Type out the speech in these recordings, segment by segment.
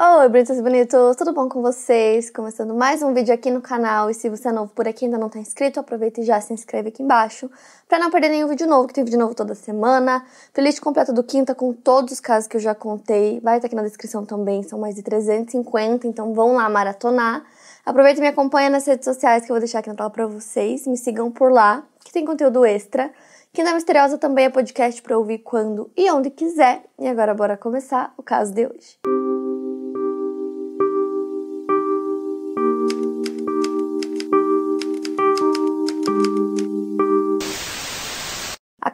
Oi, brincos e bonitos, tudo bom com vocês? Começando mais um vídeo aqui no canal e se você é novo por aqui e ainda não tá inscrito, aproveita e já se inscreve aqui embaixo para não perder nenhum vídeo novo, que tem vídeo novo toda semana. Playlist completa do Quinta com todos os casos que eu já contei, vai estar aqui na descrição também, são mais de 350, então vão lá maratonar. Aproveita e me acompanha nas redes sociais que eu vou deixar aqui na tela para vocês, me sigam por lá, que tem conteúdo extra. Quinta Misteriosa também é podcast para ouvir quando e onde quiser. E agora bora começar o caso de hoje. Música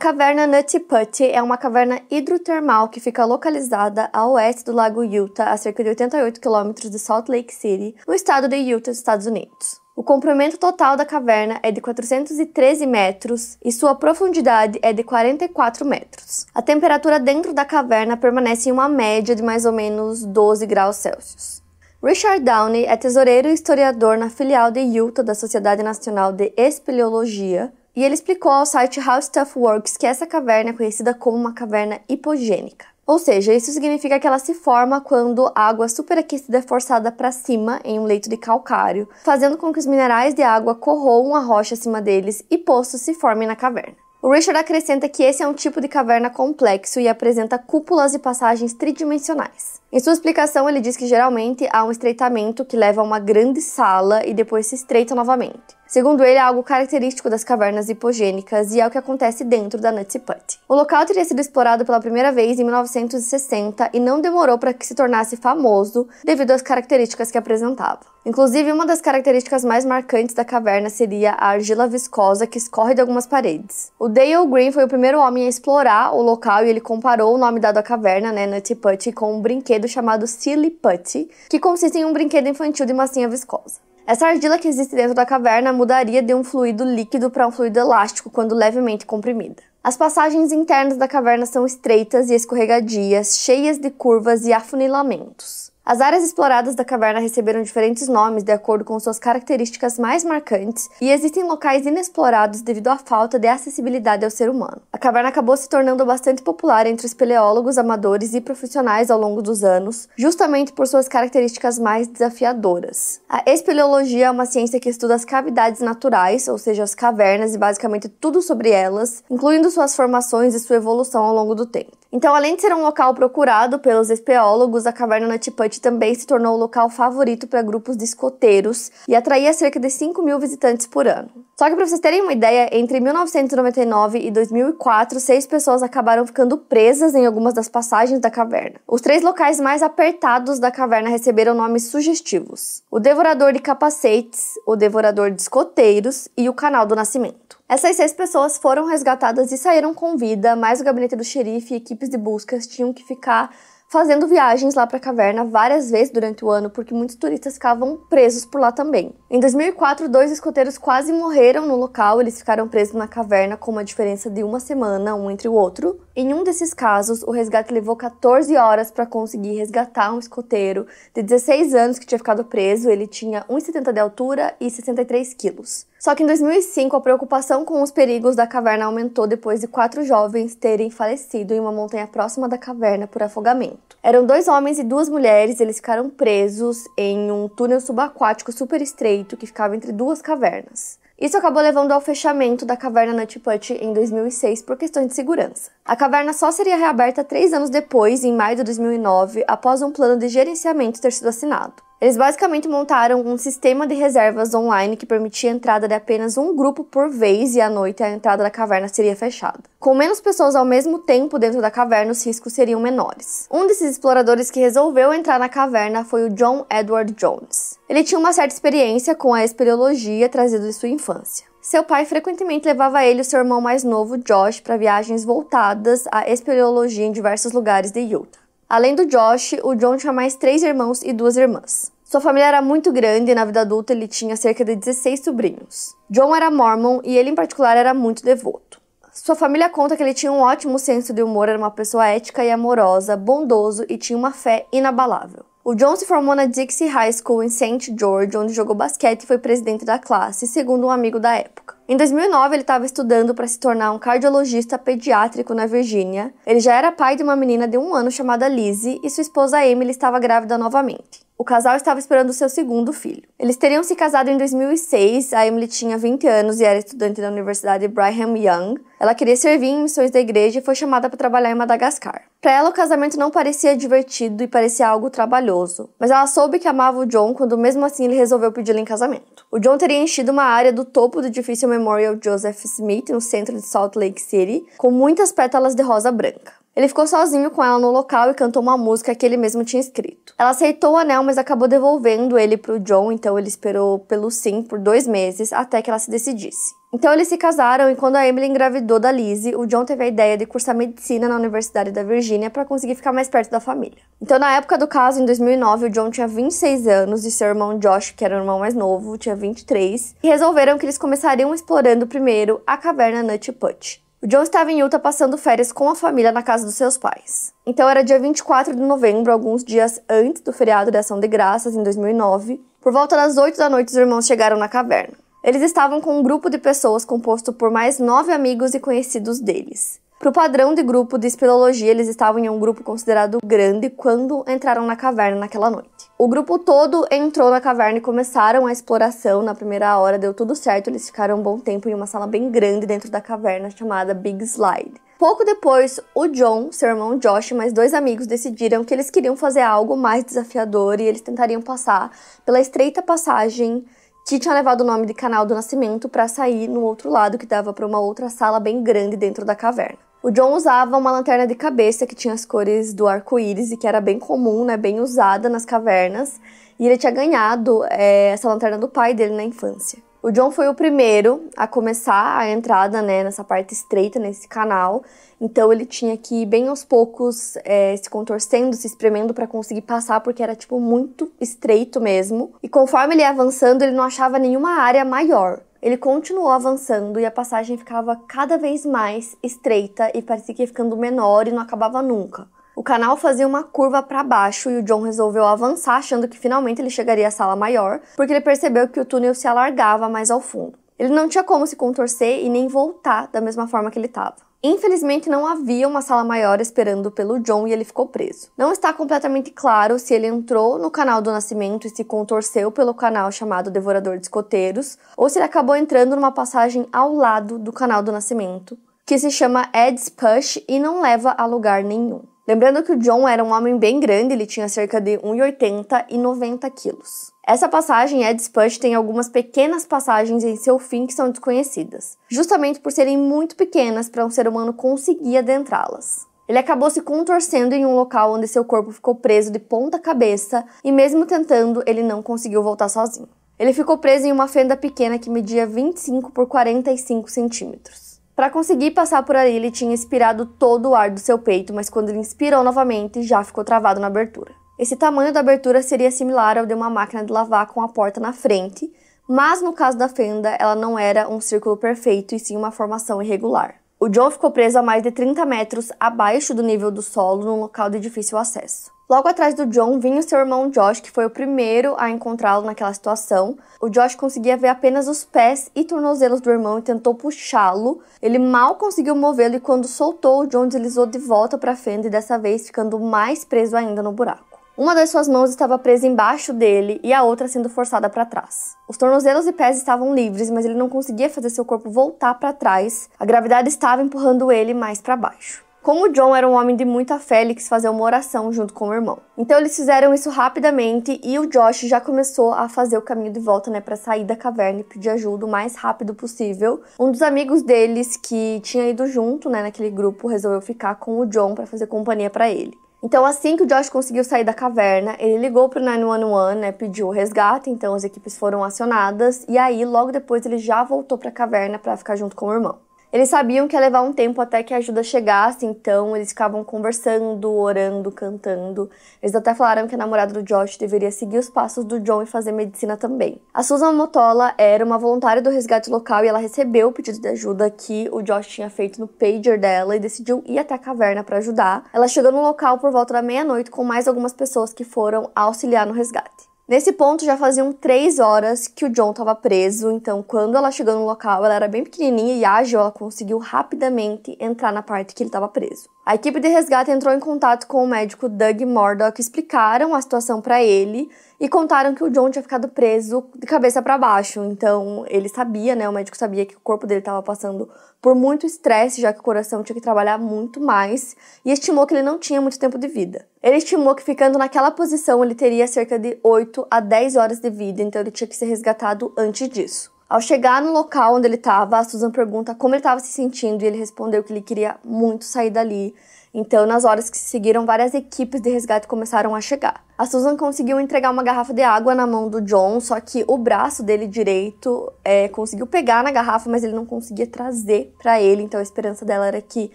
caverna Nutty Putty é uma caverna hidrotermal que fica localizada a oeste do lago Utah, a cerca de 88 quilômetros de Salt Lake City, no estado de Utah, Estados Unidos. O comprimento total da caverna é de 413 metros e sua profundidade é de 44 metros. A temperatura dentro da caverna permanece em uma média de mais ou menos 12 graus Celsius. Richard Downey é tesoureiro e historiador na filial de Utah da Sociedade Nacional de Espeleologia, e ele explicou ao site How Stuff Works que essa caverna é conhecida como uma caverna hipogênica. Ou seja, isso significa que ela se forma quando água superaquecida é forçada para cima em um leito de calcário, fazendo com que os minerais de água corroam a rocha acima deles e postos se formem na caverna. O Richard acrescenta que esse é um tipo de caverna complexo e apresenta cúpulas e passagens tridimensionais. Em sua explicação, ele diz que geralmente há um estreitamento que leva a uma grande sala e depois se estreita novamente. Segundo ele, é algo característico das cavernas hipogênicas e é o que acontece dentro da Nutsy Put. O local teria sido explorado pela primeira vez em 1960 e não demorou para que se tornasse famoso devido às características que apresentava. Inclusive, uma das características mais marcantes da caverna seria a argila viscosa que escorre de algumas paredes. O Dale Green foi o primeiro homem a explorar o local e ele comparou o nome dado à caverna, né, Nutty Putty, com um brinquedo chamado Silly Putty, que consiste em um brinquedo infantil de massinha viscosa. Essa argila que existe dentro da caverna mudaria de um fluido líquido para um fluido elástico quando levemente comprimida. As passagens internas da caverna são estreitas e escorregadias, cheias de curvas e afunilamentos. As áreas exploradas da caverna receberam diferentes nomes de acordo com suas características mais marcantes e existem locais inexplorados devido à falta de acessibilidade ao ser humano. A caverna acabou se tornando bastante popular entre os paleólogos amadores e profissionais ao longo dos anos, justamente por suas características mais desafiadoras. A espeleologia é uma ciência que estuda as cavidades naturais, ou seja, as cavernas e basicamente tudo sobre elas, incluindo suas formações e sua evolução ao longo do tempo. Então, além de ser um local procurado pelos espeólogos, a caverna Nutput também se tornou o local favorito para grupos de escoteiros e atraía cerca de 5 mil visitantes por ano. Só que, para vocês terem uma ideia, entre 1999 e 2004, seis pessoas acabaram ficando presas em algumas das passagens da caverna. Os três locais mais apertados da caverna receberam nomes sugestivos: o Devorador de Capacetes, o Devorador de Escoteiros e o Canal do Nascimento. Essas seis pessoas foram resgatadas e saíram com vida, mas o gabinete do xerife e equipes de buscas tinham que ficar fazendo viagens lá para a caverna várias vezes durante o ano, porque muitos turistas ficavam presos por lá também. Em 2004, dois escoteiros quase morreram no local, eles ficaram presos na caverna com uma diferença de uma semana um entre o outro. Em um desses casos, o resgate levou 14 horas para conseguir resgatar um escoteiro de 16 anos que tinha ficado preso. Ele tinha 1,70 de altura e 63 quilos. Só que em 2005, a preocupação com os perigos da caverna aumentou depois de quatro jovens terem falecido em uma montanha próxima da caverna por afogamento. Eram dois homens e duas mulheres, eles ficaram presos em um túnel subaquático super estreito que ficava entre duas cavernas. Isso acabou levando ao fechamento da caverna Nutput em 2006 por questões de segurança. A caverna só seria reaberta três anos depois, em maio de 2009, após um plano de gerenciamento ter sido assinado. Eles basicamente montaram um sistema de reservas online que permitia a entrada de apenas um grupo por vez e à noite a entrada da caverna seria fechada. Com menos pessoas ao mesmo tempo dentro da caverna, os riscos seriam menores. Um desses exploradores que resolveu entrar na caverna foi o John Edward Jones. Ele tinha uma certa experiência com a espeleologia trazida de sua infância. Seu pai frequentemente levava ele e seu irmão mais novo, Josh, para viagens voltadas à espeleologia em diversos lugares de Utah. Além do Josh, o John tinha mais três irmãos e duas irmãs. Sua família era muito grande e na vida adulta ele tinha cerca de 16 sobrinhos. John era mormon e ele, em particular, era muito devoto. Sua família conta que ele tinha um ótimo senso de humor, era uma pessoa ética e amorosa, bondoso e tinha uma fé inabalável. O John se formou na Dixie High School em St. George, onde jogou basquete e foi presidente da classe, segundo um amigo da época. Em 2009, ele estava estudando para se tornar um cardiologista pediátrico na Virgínia. Ele já era pai de uma menina de um ano chamada Lizzie e sua esposa Emily estava grávida novamente. O casal estava esperando seu segundo filho. Eles teriam se casado em 2006. A Emily tinha 20 anos e era estudante da Universidade Brigham Young. Ela queria servir em missões da igreja e foi chamada para trabalhar em Madagascar. Para ela, o casamento não parecia divertido e parecia algo trabalhoso, mas ela soube que amava o John quando, mesmo assim, ele resolveu pedi-la em casamento. O John teria enchido uma área do topo do edifício Memorial Joseph Smith, no centro de Salt Lake City, com muitas pétalas de rosa branca. Ele ficou sozinho com ela no local e cantou uma música que ele mesmo tinha escrito. Ela aceitou o anel, mas acabou devolvendo ele para o John, então ele esperou pelo sim por dois meses até que ela se decidisse. Então eles se casaram e quando a Emily engravidou da Lizzie, o John teve a ideia de cursar medicina na Universidade da Virgínia para conseguir ficar mais perto da família. Então na época do caso, em 2009, o John tinha 26 anos e seu irmão Josh, que era o irmão mais novo, tinha 23, e resolveram que eles começariam explorando primeiro a caverna Nut Putt. O John estava em Utah passando férias com a família na casa dos seus pais. Então era dia 24 de novembro, alguns dias antes do feriado da Ação de Graças, em 2009. Por volta das 8 da noite, os irmãos chegaram na caverna. Eles estavam com um grupo de pessoas composto por mais nove amigos e conhecidos deles. Para o padrão de grupo de espeleologia, eles estavam em um grupo considerado grande quando entraram na caverna naquela noite. O grupo todo entrou na caverna e começaram a exploração. Na primeira hora deu tudo certo, eles ficaram um bom tempo em uma sala bem grande dentro da caverna chamada Big Slide. Pouco depois, o John, seu irmão Josh e mais dois amigos decidiram que eles queriam fazer algo mais desafiador e eles tentariam passar pela estreita passagem que tinha levado o nome de Canal do Nascimento para sair no outro lado que dava para uma outra sala bem grande dentro da caverna. O John usava uma lanterna de cabeça que tinha as cores do arco-íris e que era bem comum, né, bem usada nas cavernas. E ele tinha ganhado é, essa lanterna do pai dele na infância. O John foi o primeiro a começar a entrada né, nessa parte estreita, nesse canal. Então ele tinha que ir bem aos poucos, é, se contorcendo, se espremendo para conseguir passar, porque era tipo muito estreito mesmo. E conforme ele ia avançando, ele não achava nenhuma área maior. Ele continuou avançando e a passagem ficava cada vez mais estreita e parecia que ia ficando menor e não acabava nunca. O canal fazia uma curva para baixo e o John resolveu avançar, achando que finalmente ele chegaria à sala maior, porque ele percebeu que o túnel se alargava mais ao fundo. Ele não tinha como se contorcer e nem voltar da mesma forma que ele estava. Infelizmente, não havia uma sala maior esperando pelo John e ele ficou preso. Não está completamente claro se ele entrou no canal do Nascimento e se contorceu pelo canal chamado Devorador de Escoteiros, ou se ele acabou entrando numa passagem ao lado do canal do Nascimento, que se chama Ed's Push e não leva a lugar nenhum. Lembrando que o John era um homem bem grande, ele tinha cerca de 1,80 e 90 quilos. Essa passagem, Ed Spush tem algumas pequenas passagens em seu fim que são desconhecidas, justamente por serem muito pequenas para um ser humano conseguir adentrá-las. Ele acabou se contorcendo em um local onde seu corpo ficou preso de ponta cabeça e, mesmo tentando, ele não conseguiu voltar sozinho. Ele ficou preso em uma fenda pequena que media 25 por 45 centímetros. Para conseguir passar por ali, ele tinha expirado todo o ar do seu peito, mas quando ele inspirou novamente, já ficou travado na abertura. Esse tamanho da abertura seria similar ao de uma máquina de lavar com a porta na frente, mas no caso da fenda, ela não era um círculo perfeito e sim uma formação irregular. O John ficou preso a mais de 30 metros abaixo do nível do solo, num local de difícil acesso. Logo atrás do John vinha seu irmão Josh, que foi o primeiro a encontrá-lo naquela situação. O Josh conseguia ver apenas os pés e tornozelos do irmão e tentou puxá-lo. Ele mal conseguiu movê-lo e quando soltou, o John deslizou de volta para a fenda e dessa vez ficando mais preso ainda no buraco. Uma das suas mãos estava presa embaixo dele e a outra sendo forçada para trás. Os tornozelos e pés estavam livres, mas ele não conseguia fazer seu corpo voltar para trás. A gravidade estava empurrando ele mais para baixo. Como John era um homem de muita fé, ele quis fazer uma oração junto com o irmão. Então eles fizeram isso rapidamente e o Josh já começou a fazer o caminho de volta, né, para sair da caverna e pedir ajuda o mais rápido possível. Um dos amigos deles que tinha ido junto, né, naquele grupo, resolveu ficar com o John para fazer companhia para ele. Então, assim que o Josh conseguiu sair da caverna, ele ligou pro 911, né, pediu o resgate, então as equipes foram acionadas e aí logo depois ele já voltou para a caverna para ficar junto com o irmão. Eles sabiam que ia levar um tempo até que a ajuda chegasse, então eles ficavam conversando, orando, cantando. Eles até falaram que a namorada do Josh deveria seguir os passos do John e fazer medicina também. A Susan Motola era uma voluntária do resgate local e ela recebeu o pedido de ajuda que o Josh tinha feito no pager dela e decidiu ir até a caverna para ajudar. Ela chegou no local por volta da meia-noite com mais algumas pessoas que foram auxiliar no resgate. Nesse ponto já faziam três horas que o John estava preso, então quando ela chegou no local, ela era bem pequenininha e ágil, ela conseguiu rapidamente entrar na parte que ele estava preso. A equipe de resgate entrou em contato com o médico Doug Mordock, explicaram a situação para ele e contaram que o John tinha ficado preso de cabeça para baixo. Então, ele sabia, né, o médico sabia que o corpo dele estava passando por muito estresse, já que o coração tinha que trabalhar muito mais, e estimou que ele não tinha muito tempo de vida. Ele estimou que ficando naquela posição ele teria cerca de 8 a 10 horas de vida, então ele tinha que ser resgatado antes disso. Ao chegar no local onde ele estava, a Susan pergunta como ele estava se sentindo e ele respondeu que ele queria muito sair dali. Então, nas horas que se seguiram, várias equipes de resgate começaram a chegar. A Susan conseguiu entregar uma garrafa de água na mão do John, só que o braço dele direito é, conseguiu pegar na garrafa, mas ele não conseguia trazer para ele. Então, a esperança dela era que,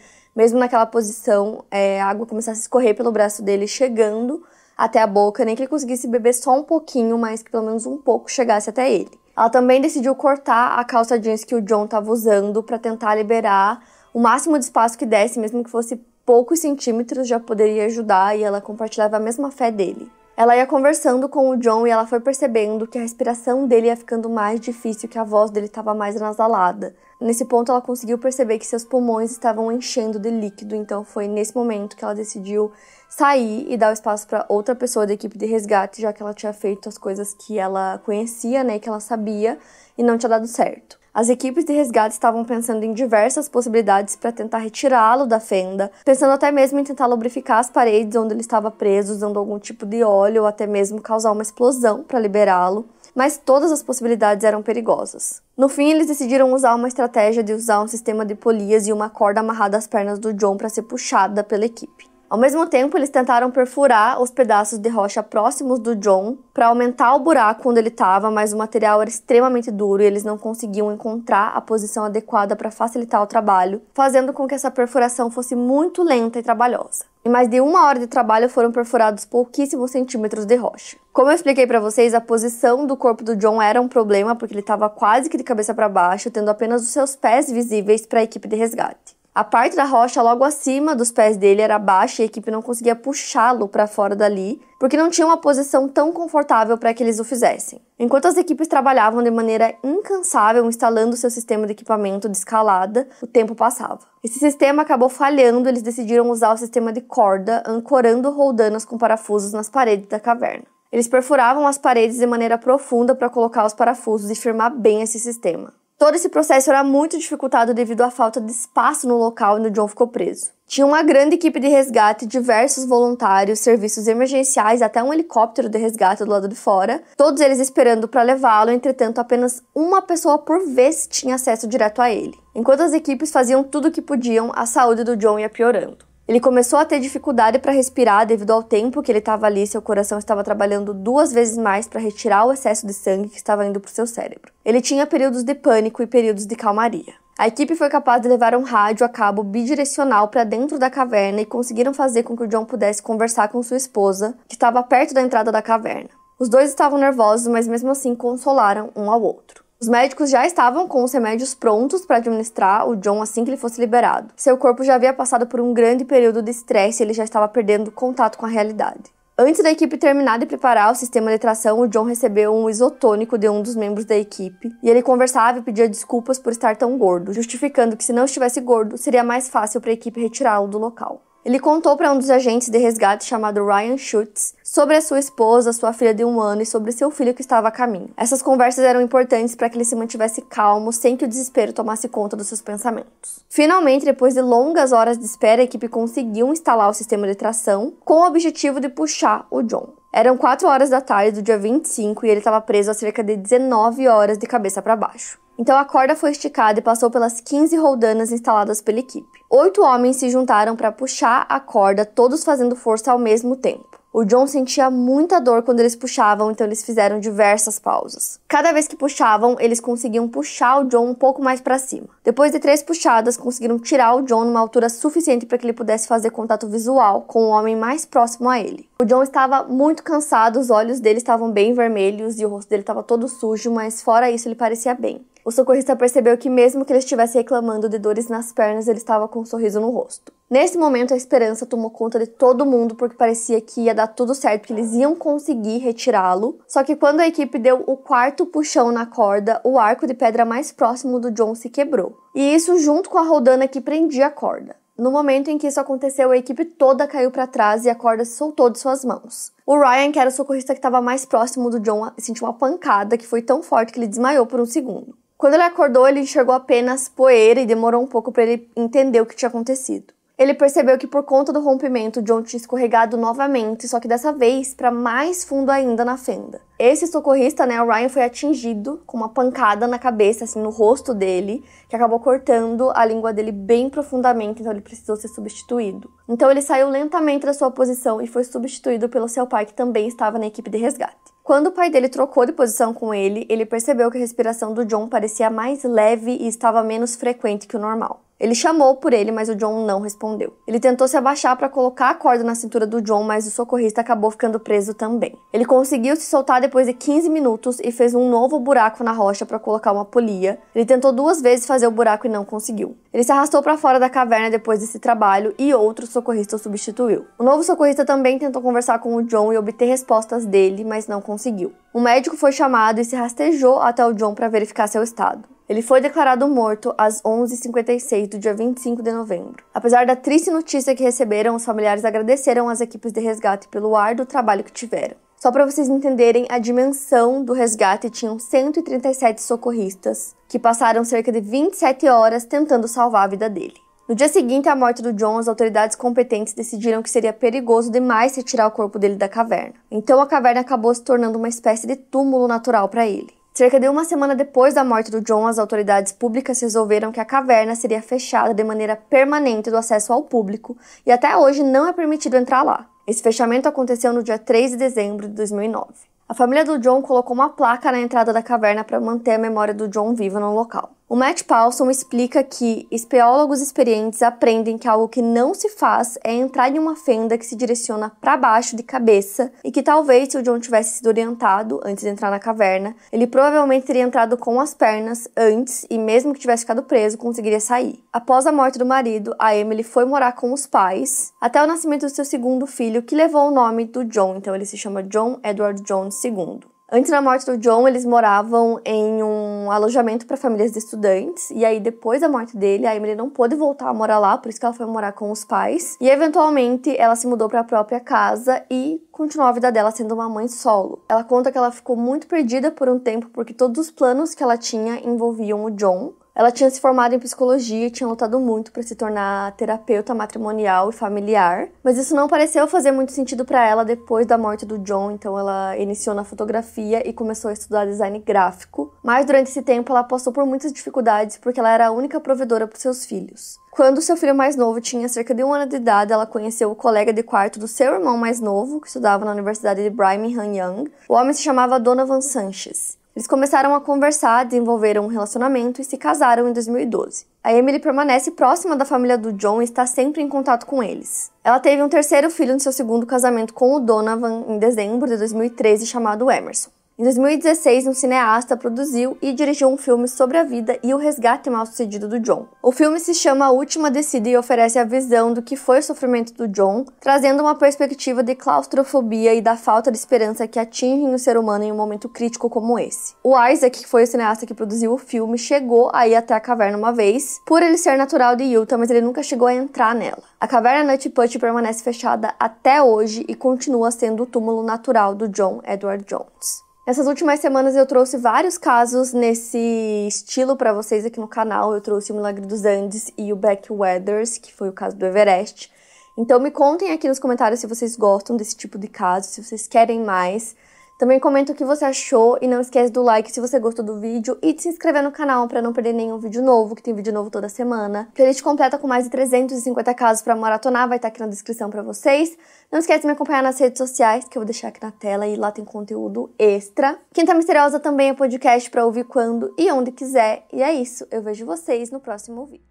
mesmo naquela posição, é, a água começasse a escorrer pelo braço dele, chegando até a boca, nem que ele conseguisse beber só um pouquinho, mas que pelo menos um pouco chegasse até ele. Ela também decidiu cortar a calça jeans que o John estava usando para tentar liberar o máximo de espaço que desse, mesmo que fosse poucos centímetros, já poderia ajudar e ela compartilhava a mesma fé dele. Ela ia conversando com o John e ela foi percebendo que a respiração dele ia ficando mais difícil, que a voz dele estava mais anasalada. Nesse ponto, ela conseguiu perceber que seus pulmões estavam enchendo de líquido, então foi nesse momento que ela decidiu sair e dar o espaço para outra pessoa da equipe de resgate, já que ela tinha feito as coisas que ela conhecia, né, que ela sabia e não tinha dado certo. As equipes de resgate estavam pensando em diversas possibilidades para tentar retirá-lo da fenda, pensando até mesmo em tentar lubrificar as paredes onde ele estava preso, usando algum tipo de óleo ou até mesmo causar uma explosão para liberá-lo mas todas as possibilidades eram perigosas. No fim, eles decidiram usar uma estratégia de usar um sistema de polias e uma corda amarrada às pernas do John para ser puxada pela equipe. Ao mesmo tempo, eles tentaram perfurar os pedaços de rocha próximos do John para aumentar o buraco onde ele estava, mas o material era extremamente duro e eles não conseguiam encontrar a posição adequada para facilitar o trabalho, fazendo com que essa perfuração fosse muito lenta e trabalhosa. Em mais de uma hora de trabalho foram perfurados pouquíssimos centímetros de rocha. Como eu expliquei para vocês, a posição do corpo do John era um problema porque ele estava quase que de cabeça para baixo, tendo apenas os seus pés visíveis para a equipe de resgate. A parte da rocha logo acima dos pés dele era baixa e a equipe não conseguia puxá-lo para fora dali, porque não tinha uma posição tão confortável para que eles o fizessem. Enquanto as equipes trabalhavam de maneira incansável instalando seu sistema de equipamento de escalada, o tempo passava. Esse sistema acabou falhando, eles decidiram usar o sistema de corda, ancorando roldanas com parafusos nas paredes da caverna. Eles perfuravam as paredes de maneira profunda para colocar os parafusos e firmar bem esse sistema. Todo esse processo era muito dificultado devido à falta de espaço no local onde o John ficou preso. Tinha uma grande equipe de resgate, diversos voluntários, serviços emergenciais, até um helicóptero de resgate do lado de fora, todos eles esperando para levá-lo, entretanto, apenas uma pessoa por vez tinha acesso direto a ele. Enquanto as equipes faziam tudo o que podiam, a saúde do John ia piorando. Ele começou a ter dificuldade para respirar devido ao tempo que ele estava ali, seu coração estava trabalhando duas vezes mais para retirar o excesso de sangue que estava indo para o seu cérebro. Ele tinha períodos de pânico e períodos de calmaria. A equipe foi capaz de levar um rádio a cabo bidirecional para dentro da caverna e conseguiram fazer com que o John pudesse conversar com sua esposa, que estava perto da entrada da caverna. Os dois estavam nervosos, mas mesmo assim consolaram um ao outro. Os médicos já estavam com os remédios prontos para administrar o John assim que ele fosse liberado. Seu corpo já havia passado por um grande período de estresse e ele já estava perdendo contato com a realidade. Antes da equipe terminar de preparar o sistema de tração, o John recebeu um isotônico de um dos membros da equipe e ele conversava e pedia desculpas por estar tão gordo, justificando que se não estivesse gordo, seria mais fácil para a equipe retirá-lo do local. Ele contou para um dos agentes de resgate chamado Ryan Schutz sobre a sua esposa, sua filha de um ano e sobre seu filho que estava a caminho. Essas conversas eram importantes para que ele se mantivesse calmo sem que o desespero tomasse conta dos seus pensamentos. Finalmente, depois de longas horas de espera, a equipe conseguiu instalar o sistema de tração com o objetivo de puxar o John. Eram 4 horas da tarde do dia 25 e ele estava preso a cerca de 19 horas de cabeça para baixo. Então a corda foi esticada e passou pelas 15 roldanas instaladas pela equipe. Oito homens se juntaram para puxar a corda, todos fazendo força ao mesmo tempo. O John sentia muita dor quando eles puxavam, então eles fizeram diversas pausas. Cada vez que puxavam, eles conseguiam puxar o John um pouco mais para cima. Depois de três puxadas, conseguiram tirar o John numa altura suficiente para que ele pudesse fazer contato visual com o homem mais próximo a ele. O John estava muito cansado, os olhos dele estavam bem vermelhos e o rosto dele estava todo sujo, mas fora isso ele parecia bem. O socorrista percebeu que, mesmo que ele estivesse reclamando de dores nas pernas, ele estava com um sorriso no rosto. Nesse momento, a esperança tomou conta de todo mundo porque parecia que ia dar tudo certo, que eles iam conseguir retirá-lo. Só que quando a equipe deu o quarto puxão na corda, o arco de pedra mais próximo do John se quebrou. E isso junto com a rodana que prendia a corda. No momento em que isso aconteceu, a equipe toda caiu para trás e a corda se soltou de suas mãos. O Ryan, que era o socorrista que estava mais próximo do John, sentiu uma pancada que foi tão forte que ele desmaiou por um segundo. Quando ele acordou, ele enxergou apenas poeira e demorou um pouco para ele entender o que tinha acontecido. Ele percebeu que por conta do rompimento, John tinha escorregado novamente, só que dessa vez para mais fundo ainda na fenda. Esse socorrista, né, o Ryan foi atingido com uma pancada na cabeça, assim, no rosto dele, que acabou cortando a língua dele bem profundamente, então ele precisou ser substituído. Então ele saiu lentamente da sua posição e foi substituído pelo seu pai, que também estava na equipe de resgate. Quando o pai dele trocou de posição com ele, ele percebeu que a respiração do John parecia mais leve e estava menos frequente que o normal. Ele chamou por ele, mas o John não respondeu. Ele tentou se abaixar para colocar a corda na cintura do John, mas o socorrista acabou ficando preso também. Ele conseguiu se soltar depois de 15 minutos e fez um novo buraco na rocha para colocar uma polia. Ele tentou duas vezes fazer o buraco e não conseguiu. Ele se arrastou para fora da caverna depois desse trabalho e outro socorrista o substituiu. O novo socorrista também tentou conversar com o John e obter respostas dele, mas não conseguiu. Um médico foi chamado e se rastejou até o John para verificar seu estado. Ele foi declarado morto às 11h56 do dia 25 de novembro. Apesar da triste notícia que receberam, os familiares agradeceram às equipes de resgate pelo arduo trabalho que tiveram. Só para vocês entenderem a dimensão do resgate, tinham 137 socorristas que passaram cerca de 27 horas tentando salvar a vida dele. No dia seguinte à morte do John, as autoridades competentes decidiram que seria perigoso demais retirar o corpo dele da caverna. Então a caverna acabou se tornando uma espécie de túmulo natural para ele. Cerca de uma semana depois da morte do John, as autoridades públicas resolveram que a caverna seria fechada de maneira permanente do acesso ao público e até hoje não é permitido entrar lá. Esse fechamento aconteceu no dia 3 de dezembro de 2009. A família do John colocou uma placa na entrada da caverna para manter a memória do John viva no local. O Matt Paulson explica que espeleólogos experientes aprendem que algo que não se faz é entrar em uma fenda que se direciona para baixo de cabeça e que talvez se o John tivesse sido orientado antes de entrar na caverna, ele provavelmente teria entrado com as pernas antes e mesmo que tivesse ficado preso, conseguiria sair. Após a morte do marido, a Emily foi morar com os pais até o nascimento do seu segundo filho, que levou o nome do John, então ele se chama John Edward Jones II. Antes da morte do John, eles moravam em um alojamento para famílias de estudantes. E aí, depois da morte dele, a Emily não pôde voltar a morar lá, por isso que ela foi morar com os pais. E eventualmente, ela se mudou para a própria casa e continuou a vida dela sendo uma mãe solo. Ela conta que ela ficou muito perdida por um tempo porque todos os planos que ela tinha envolviam o John. Ela tinha se formado em psicologia e tinha lutado muito para se tornar terapeuta matrimonial e familiar, mas isso não pareceu fazer muito sentido para ela depois da morte do John, então ela iniciou na fotografia e começou a estudar design gráfico. Mas durante esse tempo ela passou por muitas dificuldades porque ela era a única provedora para seus filhos. Quando seu filho mais novo tinha cerca de um ano de idade, ela conheceu o colega de quarto do seu irmão mais novo, que estudava na Universidade de Birmingham Young. O homem se chamava Donovan Sanchez. Eles começaram a conversar, desenvolveram um relacionamento e se casaram em 2012. A Emily permanece próxima da família do John e está sempre em contato com eles. Ela teve um terceiro filho no seu segundo casamento com o Donovan em dezembro de 2013, chamado Emerson. Em 2016, um cineasta produziu e dirigiu um filme sobre a vida e o resgate mal-sucedido do John. O filme se chama A Última Descida e oferece a visão do que foi o sofrimento do John, trazendo uma perspectiva de claustrofobia e da falta de esperança que atingem o ser humano em um momento crítico como esse. O Isaac, que foi o cineasta que produziu o filme, chegou a ir até a caverna uma vez, por ele ser natural de Utah, mas ele nunca chegou a entrar nela. A caverna Nutput permanece fechada até hoje e continua sendo o túmulo natural do John Edward Jones. Essas últimas semanas eu trouxe vários casos nesse estilo para vocês aqui no canal. Eu trouxe o Milagre dos Andes e o Beck Weathers, que foi o caso do Everest. Então me contem aqui nos comentários se vocês gostam desse tipo de caso, se vocês querem mais. Também comenta o que você achou e não esquece do like se você gostou do vídeo e de se inscrever no canal para não perder nenhum vídeo novo, que tem vídeo novo toda semana. Playlist completa com mais de 350 casos para maratonar vai estar tá aqui na descrição para vocês. Não esquece de me acompanhar nas redes sociais, que eu vou deixar aqui na tela e lá tem conteúdo extra. Quinta Misteriosa também é podcast para ouvir quando e onde quiser. E é isso, eu vejo vocês no próximo vídeo.